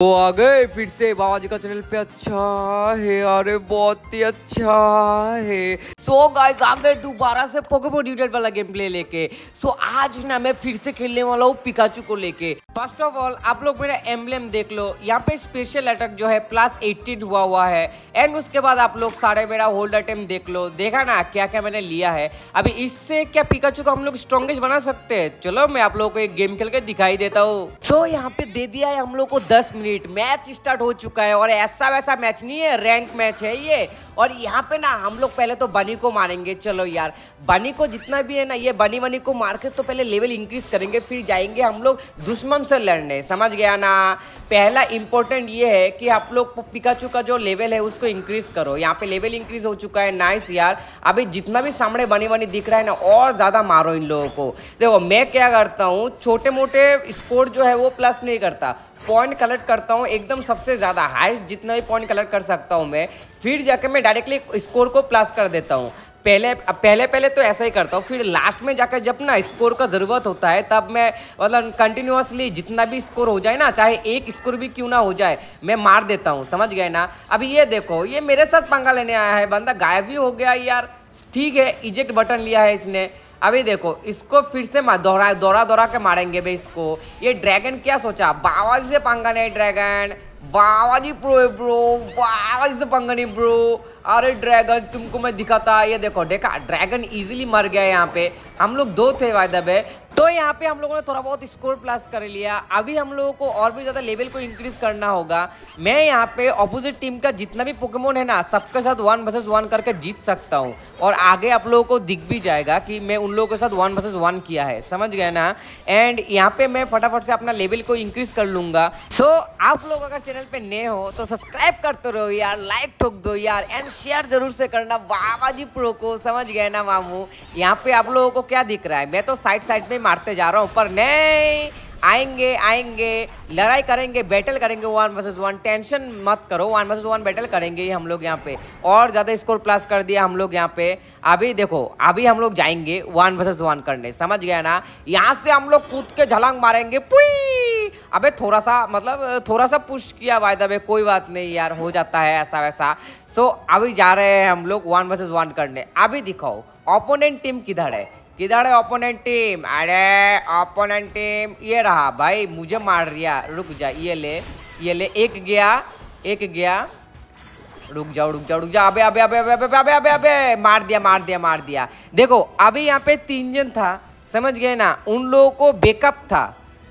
तो आ गए फिर से बाबा जी का चैनल पे अच्छा है अरे बहुत ही अच्छा है सो so गाइस आ गए दोबारा से पोकेमोन ड्यूटेड वाला गेम प्ले लेके सो so आज ना मैं फिर से खेलने वाला हूँ पिकाचू को लेके फर्स्ट ऑफ ऑल आप लोग मेरा एम्बलेम देख लो यहाँ पे स्पेशल अटैक जो है प्लस 18 हुआ हुआ है एंड उसके बाद आप लोग सारे मेरा होल्ड अटेम देख लो देखा ना क्या क्या मैंने लिया है अभी इससे क्या पिकाचू को हम लोग स्ट्रॉन्गेस्ट बना सकते हैं चलो मैं आप लोग को एक गेम खेल के दिखाई देता हूँ सो so, यहाँ पे दे दिया है हम लोग को दस मिनट मिनट मैच स्टार्ट हो चुका है और ऐसा वैसा मैच नहीं है रैंक मैच है ये और यहाँ पे ना हम लोग पहले तो बनी को मारेंगे चलो यार बनी को जितना भी है ना ये बनी बनी को मार के तो पहले लेवल इंक्रीज करेंगे फिर जाएंगे हम लोग दुश्मन से लड़ने समझ गया ना पहला इंपॉर्टेंट ये है कि आप लोग पिकाचू का जो लेवल है उसको इंक्रीज करो यहाँ पे लेवल इंक्रीज हो चुका है नाइस यार अभी जितना भी सामने बनी बनी दिख रहा है ना और ज़्यादा मारो इन लोगों को देखो मैं क्या करता हूँ छोटे मोटे स्कोर जो है वो प्लस नहीं करता पॉइंट कलेक्ट करता हूँ एकदम सबसे ज़्यादा हाईस्ट जितना भी पॉइंट कलेक्ट कर सकता हूँ मैं फिर जाकर मैं डायरेक्टली स्कोर को प्लस कर देता हूँ पहले पहले पहले तो ऐसा ही करता हूँ फिर लास्ट में जाकर जब ना स्कोर का ज़रूरत होता है तब मैं मतलब कंटिन्यूसली जितना भी स्कोर हो जाए ना चाहे एक स्कोर भी क्यों ना हो जाए मैं मार देता हूँ समझ गए ना अभी ये देखो ये मेरे साथ पंगा लेने आया है बंदा गायब भी हो गया यार ठीक है इजेक्ट बटन लिया है इसने अभी देखो इसको फिर से दोहरा दोहरा दोहरा के मारेंगे भाई इसको ये ड्रैगन क्या सोचा बाबा जी से पंगा नहीं ड्रैगन बाबा जी प्रो ब्रो बाबा जी से पंगा नहीं ब्रो अरे ड्रैगन तुमको मैं दिखाता ये देखो देखा ड्रैगन इजीली मर गया यहाँ पे हम लोग दो थे वायदा भाई तो यहाँ पे हम लोगों ने थोड़ा बहुत स्कोर प्लस कर लिया अभी हम लोगों को और भी ज़्यादा लेवल को इंक्रीज करना होगा मैं यहाँ पे ऑपोजिट टीम का जितना भी पोकेमोन है ना सबके साथ वन वर्सेस वन करके जीत सकता हूँ और आगे आप लोगों को दिख भी जाएगा कि मैं उन लोगों के साथ वन बसेस वन किया है समझ गए ना एंड यहाँ पे मैं फटाफट से अपना लेवल को इंक्रीज कर लूँगा सो so, आप लोग अगर चैनल पर नए हो तो सब्सक्राइब करते रहो यार लाइक ठोक दो यार एंड शेयर जरूर से करना बाबा जी प्रो को समझ गए ना मामू यहाँ पे आप लोगों को क्या दिख रहा है मैं तो साइड साइड में मारते जा रहा हूँ ऊपर नहीं आएंगे आएंगे लड़ाई करेंगे बैटल करेंगे वन वर्सेज वन टेंशन मत करो वन वर्सेज वन बैटल करेंगे हम लोग यहाँ पे और ज़्यादा स्कोर प्लस कर दिया हम लोग यहाँ पे अभी देखो अभी हम लोग जाएंगे वन वर्सेज वन करने समझ गया ना यहाँ से हम लोग कूद के झलांग मारेंगे पुई अबे थोड़ा सा मतलब थोड़ा सा पुश किया वायद दबे कोई बात नहीं यार हो जाता है ऐसा वैसा सो अभी जा रहे हैं हम लोग वन वर्सेज वन करने अभी दिखाओ ओपोनेंट टीम किधर है किधर है ओपोनेंट टीम अरे ओपोनेंट टीम ये रहा भाई मुझे मार रिया रुक जा ये ले ये ले एक गया एक गया रुक जाओ रुक जाओ रुक जाओ अबे अबे अबे अबे अबे अबे अबे अबे मार दिया मार दिया मार दिया देखो अभी यहाँ पे तीन जन था समझ गए ना उन लोगों को बेकअप था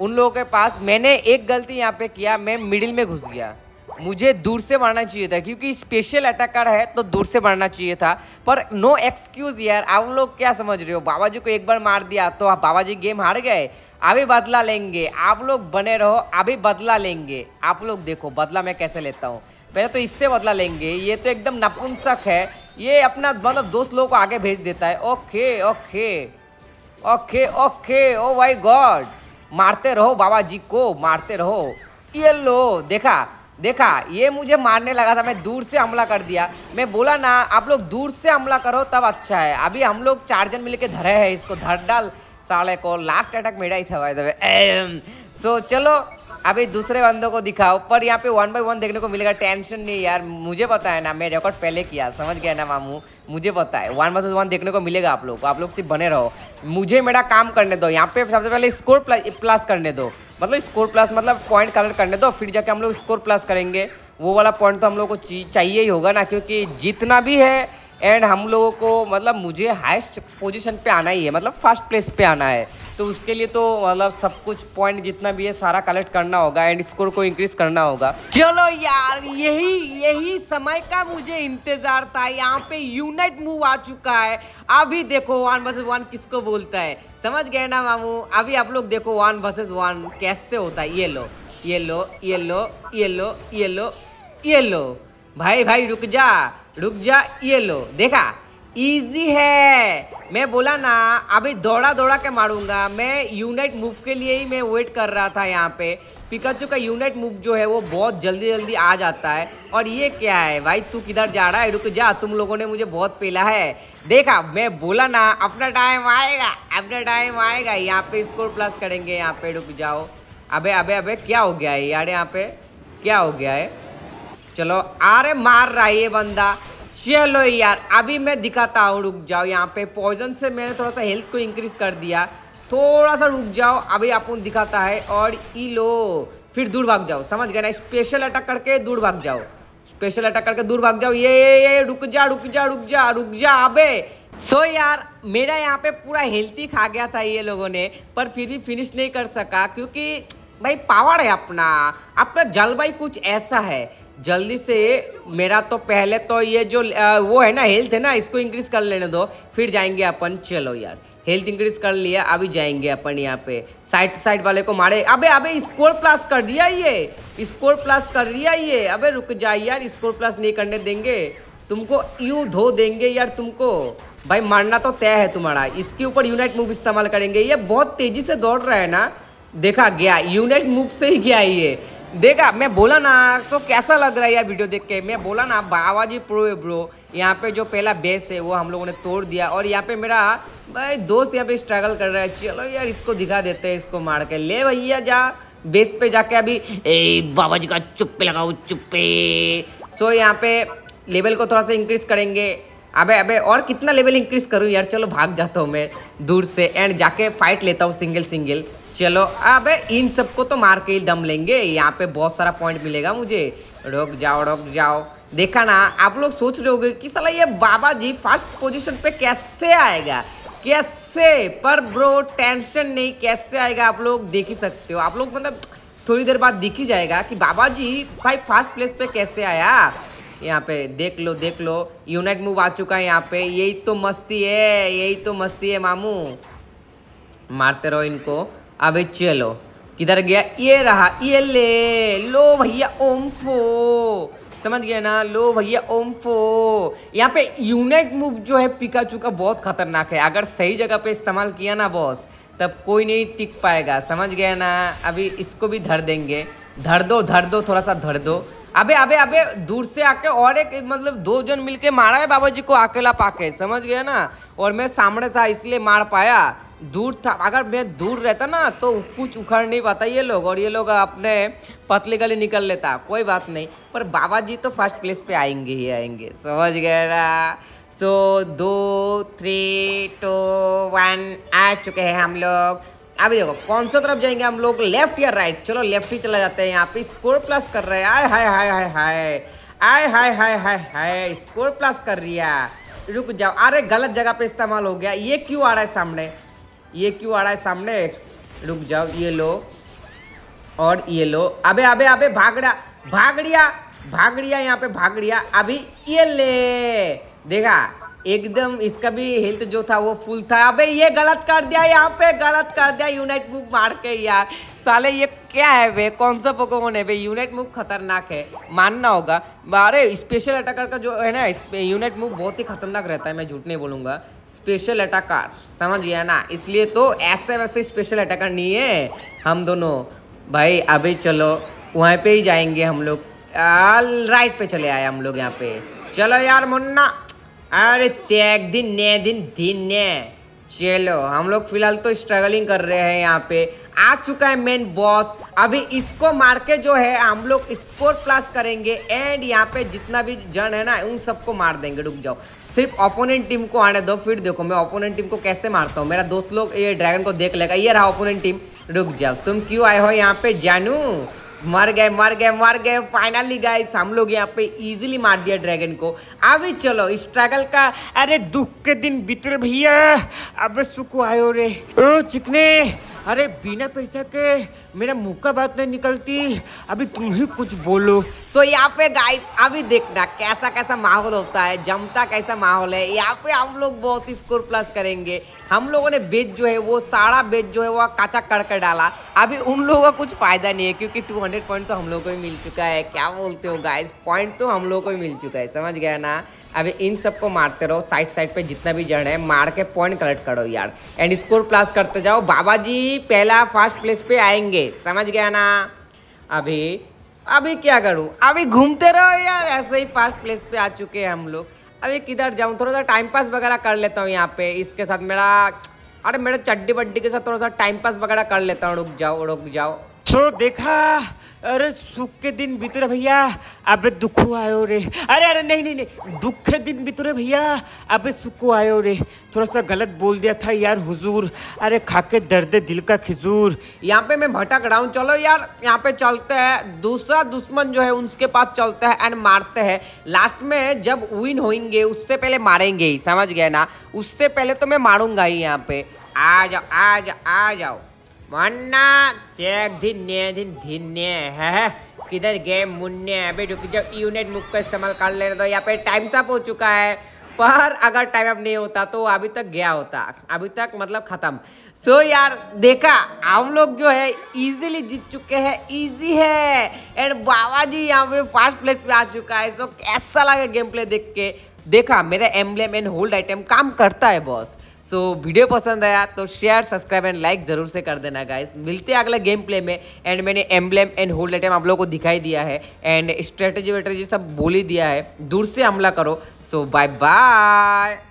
उन लोगों के पास मैंने एक गलती यहाँ पे किया मैं मिडिल में घुस गया मुझे दूर से मारना चाहिए था क्योंकि स्पेशल अटैकर है तो दूर से मारना चाहिए था पर नो एक्सक्यूज यार आप लोग क्या समझ रहे हो बाबा जी को एक बार मार दिया तो आप बाबा जी गेम हार गए अभी बदला लेंगे आप लोग बने रहो अभी बदला लेंगे आप लोग देखो बदला मैं कैसे लेता हूँ पहले तो इससे बदला लेंगे ये तो एकदम नपुंसक है ये अपना मतलब दोस्त लोगों को आगे भेज देता है okay okay okay okay oh why god मारते रहो बाबा जी को मारते रहो ये लो देखा देखा ये मुझे मारने लगा था मैं दूर से हमला कर दिया मैं बोला ना आप लोग दूर से हमला करो तब अच्छा है अभी हम लोग चार जन मिल के धरे है इसको धर डाल साले को लास्ट अटैक मेरा ही था भाई सो चलो अभी दूसरे बंदों को दिखाओ पर यहाँ पे वन बाई वन देखने को मिलेगा टेंशन नहीं यार मुझे पता है ना मैं रिकॉर्ड पहले किया समझ गया ना मामू मुझे पता है वन वर्सेज वन देखने को मिलेगा आप लोग को आप लोग सिर्फ बने रहो मुझे मेरा काम करने दो यहाँ पे सबसे पहले स्कोर प्लस करने दो मतलब स्कोर प्लस मतलब पॉइंट कलर करने दो फिर जाके हम लोग स्कोर प्लस करेंगे वो वाला पॉइंट तो हम लोग को चाहिए ही होगा ना क्योंकि जितना भी है एंड हम लोगों को मतलब मुझे हाइस्ट पोजिशन पर आना ही है मतलब फर्स्ट प्लेस पर आना है तो उसके लिए तो मतलब सब कुछ पॉइंट जितना भी है सारा कलेक्ट करना होगा एंड स्कोर को इंक्रीज करना होगा चलो यार यही यही समय का मुझे इंतजार था यहाँ पे यूनाइट मूव आ चुका है अभी देखो वन वर्सेज वन किसको बोलता है समझ गए ना मामू अभी आप लोग देखो वन वर्सेज वन कैसे होता है ये लो ये लो ये लो ये लो ये लो ये लो भाई भाई रुक जा रुक जा ये लो देखा इजी है मैं बोला ना अभी दौड़ा दौड़ा के मारूंगा मैं यूनाइट मूव के लिए ही मैं वेट कर रहा था यहाँ पे पिकाचू का यूनाइट मूव जो है वो बहुत जल्दी जल्दी आ जाता है और ये क्या है भाई तू किधर जा रहा है रुक जा तुम लोगों ने मुझे बहुत पेला है देखा मैं बोला ना अपना टाइम आएगा अपना टाइम आएगा यहाँ पे स्कोर प्लस करेंगे यहाँ पे रुक जाओ अबे अबे अबे क्या हो गया है यार यहाँ पे क्या हो गया है चलो अरे मार रहा है ये बंदा चलो यार अभी मैं दिखाता हूँ रुक जाओ यहाँ पे पॉइजन से मैंने थोड़ा सा हेल्थ को इंक्रीज कर दिया थोड़ा सा रुक जाओ अभी आपको दिखाता है और ई लो फिर दूर भाग जाओ समझ गए ना स्पेशल अटैक करके दूर भाग जाओ स्पेशल अटैक करके दूर भाग जाओ ये ये ये रुक जा रुक जा रुक जा रुक जा अबे सो so, यार मेरा यहाँ पे पूरा हेल्थी खा गया था ये लोगों ने पर फिर भी फिनिश नहीं कर सका क्योंकि भाई पावर है अपना अपना जलवायु कुछ ऐसा है जल्दी से मेरा तो पहले तो ये जो आ, वो है ना हेल्थ है ना इसको इंक्रीज कर लेने दो फिर जाएंगे अपन चलो यार हेल्थ इंक्रीज कर लिया अभी जाएंगे अपन यहाँ पे साइड साइड वाले को मारे अबे अबे स्कोर प्लस कर दिया ये स्कोर प्लस कर दिया ये अबे रुक जाए यार स्कोर प्लस नहीं करने देंगे तुमको यूँ धो देंगे यार तुमको भाई मारना तो तय है तुम्हारा इसके ऊपर यूनाइट मूव इस्तेमाल करेंगे ये बहुत तेज़ी से दौड़ रहा है ना देखा गया यूनाइट मूव से ही गया ये देखा मैं बोला ना तो कैसा लग रहा है यार वीडियो देख के मैं बोला ना बाबाजी प्रो है ब्रो यहाँ पे जो पहला बेस है वो हम लोगों ने तोड़ दिया और यहाँ पे मेरा भाई दोस्त यहाँ पे स्ट्रगल कर रहा है चलो यार इसको दिखा देते हैं इसको मार के ले भैया जा बेस पे जाके अभी ए बाबा जी का चुप्पे लगाओ चुप्पे सो यहाँ पे लेवल को थोड़ा सा इंक्रीज करेंगे अबे अबे और कितना लेवल इंक्रीज करूँ यार चलो भाग जाता हूँ मैं दूर से एंड जाके फाइट लेता हूँ सिंगल सिंगल चलो अब इन सबको तो मार के ही दम लेंगे यहाँ पे बहुत सारा पॉइंट मिलेगा मुझे रुक जाओ रुक जाओ देखा ना आप लोग सोच रहे होगे कि साला ये बाबा जी फर्स्ट पोजीशन पे कैसे आएगा कैसे पर ब्रो टेंशन नहीं कैसे आएगा आप लोग देख ही सकते हो आप लोग मतलब थोड़ी देर बाद दिख ही जाएगा कि बाबा जी भाई फर्स्ट प्लेस पे कैसे आया यहाँ पे देख लो देख लो यूनाइट मूव आ चुका है यहाँ पे यही तो मस्ती है यही तो मस्ती है मामू मारते रहो इनको अबे चलो किधर गया ये रहा ये ले लो भैया ओम फो समझ गया ना लो भैया ओम फो यहाँ पे यूनिक मूव जो है पिका चुका बहुत खतरनाक है अगर सही जगह पे इस्तेमाल किया ना बॉस तब कोई नहीं टिक पाएगा समझ गया ना अभी इसको भी धर देंगे धर दो धर दो थोड़ा सा धर दो अबे अबे अबे दूर से आके और एक मतलब दो जन मिलके मारा है बाबा जी को अकेला पाके समझ गया ना और मैं सामने था इसलिए मार पाया दूर था अगर मैं दूर रहता ना तो कुछ उखड़ नहीं पाता ये लोग और ये लोग अपने पतली गली निकल लेता कोई बात नहीं पर बाबा जी तो फर्स्ट प्लेस पे आएंगे ही आएंगे समझ गया ना सो दो थ्री टू वन आ चुके हैं हम लोग अभी देखो कौन सा तरफ जाएंगे हम लोग लेफ्ट या राइट चलो लेफ्ट ही चला जाते हैं यहाँ पे स्कोर प्लस कर रहे हैं आय हाय हाय हाय हाय आय हाय हाय हाय हाय स्कोर प्लस कर है रुक जाओ अरे गलत जगह पे इस्तेमाल हो गया ये क्यों आ रहा है सामने ये क्यों आ रहा है सामने रुक जाओ ये लो और ये लो अबे अबे अबे भागड़ा भागड़िया भागड़िया यहाँ पे भागड़िया अभी ये ले देखा एकदम इसका भी हेल्थ जो था वो फुल था अबे ये गलत कर दिया यहाँ पे गलत कर दिया यूनाइट मूव मार के यार साले ये क्या है बे कौन सा पोकेमोन है बे यूनाइट मूव खतरनाक है मानना होगा अरे स्पेशल अटैकर का जो है ना यूनाइट मूव बहुत ही खतरनाक रहता है मैं झूठ नहीं बोलूंगा स्पेशल अटैकर समझ गया ना इसलिए तो ऐसे वैसे स्पेशल अटैकर नहीं है हम दोनों भाई अभी चलो वहाँ पे ही जाएंगे हम लोग राइट पे चले आए हम लोग यहाँ पे चलो यार मुन्ना अरे त्याग दिन ने दिन दिन ने चलो हम लोग फिलहाल तो स्ट्रगलिंग कर रहे हैं यहाँ पे आ चुका है मेन बॉस अभी इसको मार के जो है हम लोग स्कोर प्लस करेंगे एंड यहाँ पे जितना भी जन है ना उन सबको मार देंगे रुक जाओ सिर्फ ओपोनेंट टीम को आने दो फिर देखो मैं ओपोनेंट टीम को कैसे मारता हूँ मेरा दोस्त लोग ये ड्रैगन को देख लेगा ये रहा ओपोनेंट टीम रुक जाओ तुम क्यों आए हो यहाँ पे जानू मर गए मर गए मर गए फाइनली गाइस हम लोग यहाँ पे इजीली मार दिया ड्रैगन को अभी चलो स्ट्रगल का अरे दुख के दिन बीतल भैया अब सुख आयो रे ओ चिकने अरे बिना पैसा के मेरा मुंह का बात नहीं निकलती अभी तुम ही कुछ बोलो सो so, यहाँ पे गाइस अभी देखना कैसा कैसा माहौल होता है जमता कैसा माहौल है यहाँ पे हम लोग बहुत ही स्कोर प्लस करेंगे हम लोगों ने बेच जो है वो सारा बेच जो है वो काचा कर कर डाला अभी उन लोगों का कुछ फ़ायदा नहीं है क्योंकि 200 पॉइंट तो हम लोगों को ही मिल चुका है क्या बोलते हो गाइस पॉइंट तो हम लोगों को ही मिल चुका है समझ गया ना अब इन सबको मारते रहो साइड साइड पे जितना भी जड़ है मार के पॉइंट कलेक्ट करो यार एंड स्कोर प्लस करते जाओ बाबा जी पहला फर्स्ट प्लेस पे आएंगे समझ गया ना अभी अभी क्या करूँ अभी घूमते रहो यार ऐसे ही फर्स्ट प्लेस पे आ चुके हैं हम लोग अभी किधर जाऊँ थोड़ा सा टाइम पास वगैरह कर लेता हूँ यहाँ पे इसके साथ मेरा अरे मेरे चड्डी बड्डी के साथ थोड़ा सा टाइम पास वगैरह कर लेता हूँ रुक जाओ रुक जाओ सो so, देखा अरे सुख के दिन बीतरे भैया अब दुख आयो रे अरे अरे नहीं नहीं नहीं दुख के दिन बीतरे भैया अब सुख आयो रे थोड़ा सा गलत बोल दिया था यार हुजूर अरे खा के दर्द दिल का खिजूर यहाँ पे मैं भटक रहा हूँ चलो यार यहाँ पे चलते हैं दूसरा दुश्मन जो है उनके पास चलते हैं एंड मारते हैं लास्ट में जब विन होंगे उससे पहले मारेंगे ही समझ गए ना उससे पहले तो मैं मारूंगा ही यहाँ पे आ जाओ आ जाओ आ जाओ मन्ना चेक धिन्य धिन धिन्य है किधर गए मुन्ने अभी रुक जब यूनिट मुख का इस्तेमाल कर ले तो यहाँ पे टाइम सब हो चुका है पर अगर टाइम अप नहीं होता तो अभी तक गया होता अभी तक मतलब ख़त्म सो so, यार देखा हम लोग जो है इजीली जीत चुके हैं इजी है एंड बाबा जी यहाँ पे फर्स्ट प्लेस पे आ चुका है सो so, कैसा लगा गेम प्ले देख के देखा मेरा एम्बलेम एंड होल्ड आइटम काम करता है बॉस सो वीडियो पसंद आया तो शेयर सब्सक्राइब एंड लाइक जरूर से कर देना गाइस मिलते हैं अगला गेम प्ले में एंड मैंने एम्बलेम एंड होल्ड आइटम आप लोगों को दिखाई दिया है एंड स्ट्रेटेजी वेटेजी सब बोल ही दिया है दूर से हमला करो सो बाय बाय